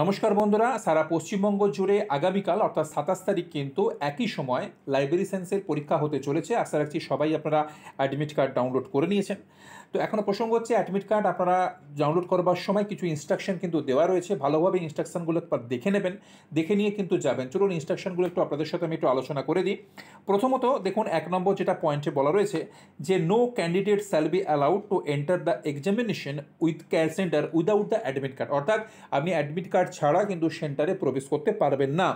নমস্কার বন্ধুরা সারা পশ্চিমবঙ্গ জুড়ে আগামীকাল অর্থাৎ সাতাশ তারিখ কিন্তু একই সময় লাইব্রেরি সায়েন্সের পরীক্ষা হতে চলেছে আশা রাখছি সবাই আপনারা অ্যাডমিট কার্ড ডাউনলোড করে নিয়েছেন তো এখনও প্রসঙ্গ হচ্ছে অ্যাডমিট কার্ড আপনারা ডাউনলোড করবার সময় কিছু ইনস্ট্রাকশন কিন্তু দেওয়া রয়েছে ভালোভাবে ইনস্ট্রাকশনগুলো দেখে নেবেন দেখে নিয়ে কিন্তু যাবেন চলুন ইনস্ট্রাকশনগুলো একটু আপনাদের সাথে আমি একটু আলোচনা করে দিই প্রথমত দেখুন এক নম্বর যেটা পয়েন্টে বলা রয়েছে যে no candidate shall be allowed to enter the examination with cash centre without the admit card অর্থাৎ আপনি অ্যাডমিট কার্ড কার্ড ছাড়া কিন্তু সেন্টারে প্রবেশ করতে পারবেন না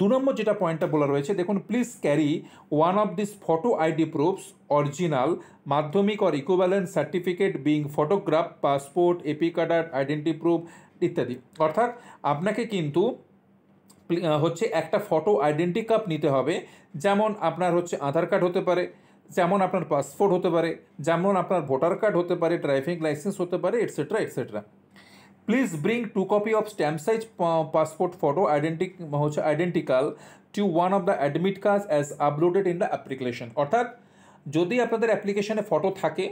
দু নম্বর যেটা পয়েন্টটা বলা রয়েছে দেখুন please carry one of this photo ID proofs original Madhyamik or equivalent certificate being photograph passport EP card or identity proof ইত্যাদি অর্থাৎ আপনাকে কিন্তু হচ্ছে একটা ফটো আইডেন্টি কার্ড নিতে হবে যেমন আপনার হচ্ছে আধার কার্ড হতে পারে যেমন আপনার পাসপোর্ট হতে পারে যেমন আপনার ভোটার কার্ড হতে পারে ড্রাইভিং লাইসেন্স হতে পারে etcetera etcetera please bring two copy of stamp size passport photo আইডেন্টি হচ্ছে identical to one of the admit card as uploaded in the application অর্থাৎ যদি আপনাদের অ্যাপ্লিকেশনে ফটো থাকে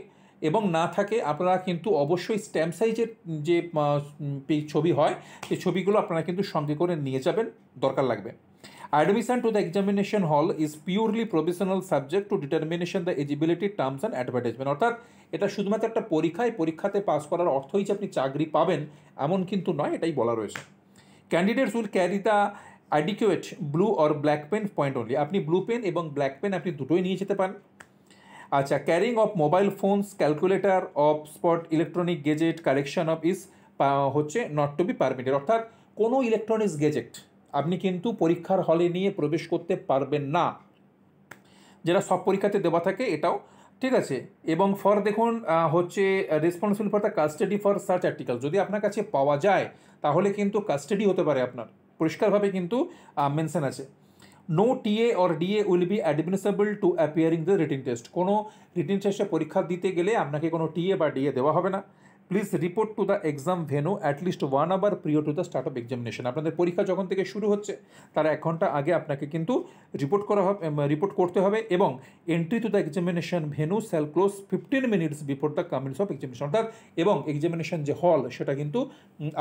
এবং না থাকে আপনারা কিন্তু অবশ্যই স্ট্যাম্প সাইজের যে ছবি হয় সেই ছবিগুলো আপনারা কিন্তু সঙ্গে করে নিয়ে যাবেন দরকার লাগবে Admission to the examination hall is purely provisional subject to determination the eligibility terms and advertisement অর্থাৎ এটা শুধুমাত্র একটা পরীক্ষায় পরীক্ষাতে পাস করার অর্থই যে আপনি চাকরি পাবেন এমন কিন্তু নয় এটাই বলা রয়েছে candidates will carry the adequate blue or black pen point only আপনি ব্লু পেন এবং ব্ল্যাক পেন আপনি দুটোই নিয়ে যেতে পারেন আচ্ছা carrying of mobile phones calculator of spot electronic gadget correction of is হচ্ছে নট টু বি পারমিটেড অর্থাৎ কোনো ইলেকট্রনিক্স গেজেট আপনি কিন্তু পরীক্ষার হলে নিয়ে প্রবেশ করতে পারবেন না যেটা সব পরীক্ষাতে দেওয়া থাকে এটাও ঠিক আছে এবং ফর দেখুন হচ্ছে responsible for the custody for সার্চ আর্টিকেল যদি আপনার কাছে পাওয়া যায় তাহলে কিন্তু কাস্টাডি হতে পারে আপনার পরিষ্কারভাবে কিন্তু মেনশন আছে no TA or DA will be admissible to appearing the written test কোনো রিটিন টেস্টে পরীক্ষা দিতে গেলে আপনাকে কোনো টিএ বা ডিএ দেওয়া হবে না please report to the exam venue at least one hour prior to the start of examination আপনাদের পরীক্ষা যখন থেকে শুরু হচ্ছে তার এক ঘন্টা আগে আপনাকে কিন্তু রিপোর্ট করা হবে রিপোর্ট করতে হবে এবং entry to the examination venue shall close fifteen minutes before the commencement of examination অর্থাৎ এবং এক্সামিনেশন যে হল সেটা কিন্তু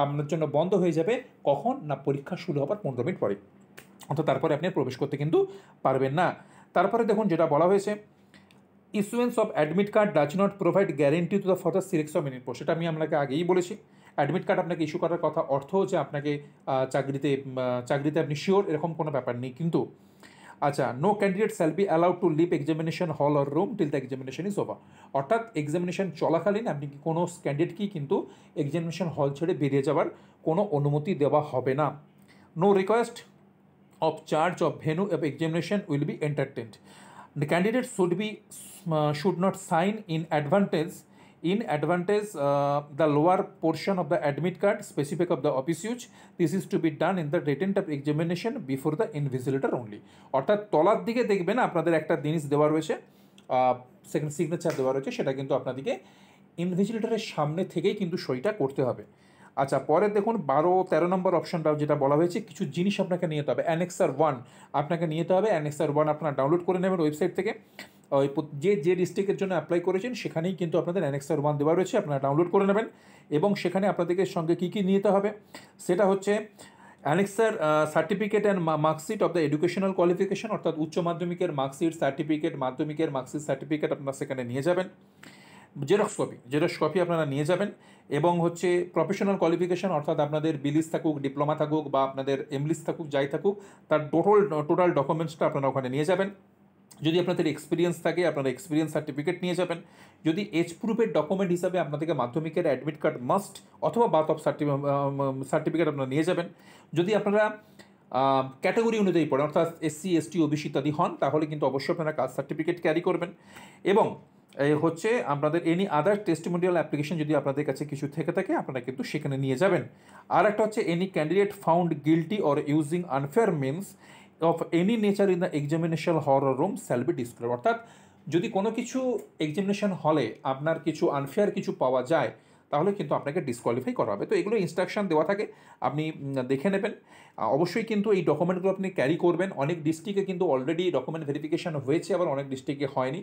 আপনার জন্য বন্ধ হয়ে যাবে কখন না পরীক্ষা শুরু হবার পনেরো মিনিট পরে অর্থাৎ তারপরে আপনি প্রবেশ করতে কিন্তু পারবেন না তারপরে দেখুন যেটা বলা হয়েছে issuance of admit card does not provide guarantee to the for the selection of post সেটা আমি আপনাকে আগেই বলেছি অ্যাডমিট কার্ড আপনাকে ইস্যু করার কথা অর্থ হচ্ছে আপনাকে চাকরিতে চাকরিতে আপনি শিওর এরকম কোনো ব্যাপার নেই কিন্তু আচ্ছা no candidate shall be allowed to leave examination hall or room till the examination is over অর্থাৎ এক্সামিনেশন চলাকালীন আপনি কি কোনো ক্যান্ডিডেটকেই কিন্তু এক্সামিনেশন হল ছেড়ে বেরিয়ে যাওয়ার কোনো অনুমতি দেওয়া হবে না no request of change of venue of examination will be entertained the candidate should be uh, should not sign in advantage in advantage uh, the lower portion of the admit card specific of the office use this is to be done in the written type examination before the invigilator only অর্থাৎ তলার দিকে দেখবেন আপনাদের একটা জিনিস দেওয়া রয়েছে সেখানে সিগনেচার দেওয়া রয়েছে সেটা কিন্তু আপনাদেরকে ইনভিজিলেটরের সামনে থেকেই কিন্তু সইটা করতে হবে আচ্ছা পরে দেখুন বারো তেরো নম্বর অপশনটাও যেটা বলা হয়েছে কিছু জিনিস আপনাকে নিয়ে হবে অ্যানেক্সার ওয়ান আপনাকে নিয়ে যেতে হবে অ্যানেক্সার ওয়ান আপনারা ডাউনলোড করে নেবেন ওয়েবসাইট থেকে ওই যে যে ডিস্ট্রিক্টের জন্য অ্যাপ্লাই করেছেন সেখানেই কিন্তু আপনাদের অ্যানেক্সার ওয়ান দেওয়া রয়েছে আপনারা ডাউনলোড করে নেবেন এবং সেখানে আপনাদেরকে সঙ্গে কী কী নিতে হবে সেটা হচ্ছে annexure certificate and marksheet of the educational qualification অর্থাৎ উচ্চ মাধ্যমিকের মার্কশিট সার্টিফিকেট মাধ্যমিকের মার্কশিট সার্টিফিকেট আপনারা সেখানে নিয়ে যাবেন জেরক্স কপি জেরক্স কপি আপনারা নিয়ে যাবেন এবং হচ্ছে প্রফেশনাল কোয়ালিফিকেশান অর্থাৎ আপনাদের বিলিস থাকুক ডিপ্লোমা থাকুক বা আপনাদের এমলিস থাকুক যাই থাকুক তার টোটাল টোটাল ডকুমেন্টসটা আপনারা ওখানে নিয়ে যাবেন যদি আপনাদের এক্সপিরিয়েন্স থাকে আপনারা এক্সপিরিয়েন্স সার্টিফিকেট নিয়ে যাবেন যদি এজ প্রুফের ডকুমেন্ট হিসাবে আপনাদেরকে মাধ্যমিকের অ্যাডমিট কার্ড মাস্ট অথবা বার্থ অফ সার্টিফিকেট আপনারা নিয়ে যাবেন যদি আপনারা ক্যাটাগরি অনুযায়ী পড়েন অর্থাৎ এসসি এসটি ওবিসি ইত্যাদি হন তাহলে কিন্তু অবশ্যই আপনারা কাস্ট সার্টিফিকেট ক্যারি করবেন এবং এই হচ্ছে আপনাদের এনি আদার টেস্টিমোনিয়াল অ্যাপ্লিকেশন যদি আপনাদের কাছে কিছু থেকে থাকে আপনারা কিন্তু সেখানে নিয়ে যাবেন আর একটা হচ্ছে any candidate found guilty or using unfair means of any nature in the examination hall room shall be disclose অর্থাৎ যদি কোনো কিছু এক্সামিনেশন হলে আপনার কিছু আনফেয়ার কিছু পাওয়া যায় তাহলে কিন্তু আপনাকে ডিসকোয়ালিফাই করা হবে তো এগুলো ইনস্ট্রাকশান দেওয়া থাকে আপনি দেখে নেবেন অবশ্যই কিন্তু এই ডকুমেন্টগুলো আপনি ক্যারি করবেন অনেক ডিস্ট্রিক্টে কিন্তু অলরেডি ডকুমেন্ট ভেরিফিকেশান হয়েছে আবার অনেক ডিস্ট্রিক্টে হয়নি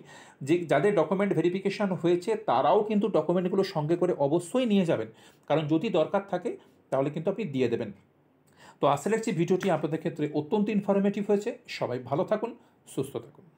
যে যাদের ডকুমেন্ট ভেরিফিকেশান হয়েছে তারাও কিন্তু ডকুমেন্টগুলো সঙ্গে করে অবশ্যই নিয়ে যাবেন কারণ যদি দরকার থাকে তাহলে কিন্তু আপনি দিয়ে দেবেন তো আসলে রাখছি ভিডিওটি আপনাদের ক্ষেত্রে অত্যন্ত ইনফরমেটিভ হয়েছে সবাই ভালো থাকুন সুস্থ থাকুন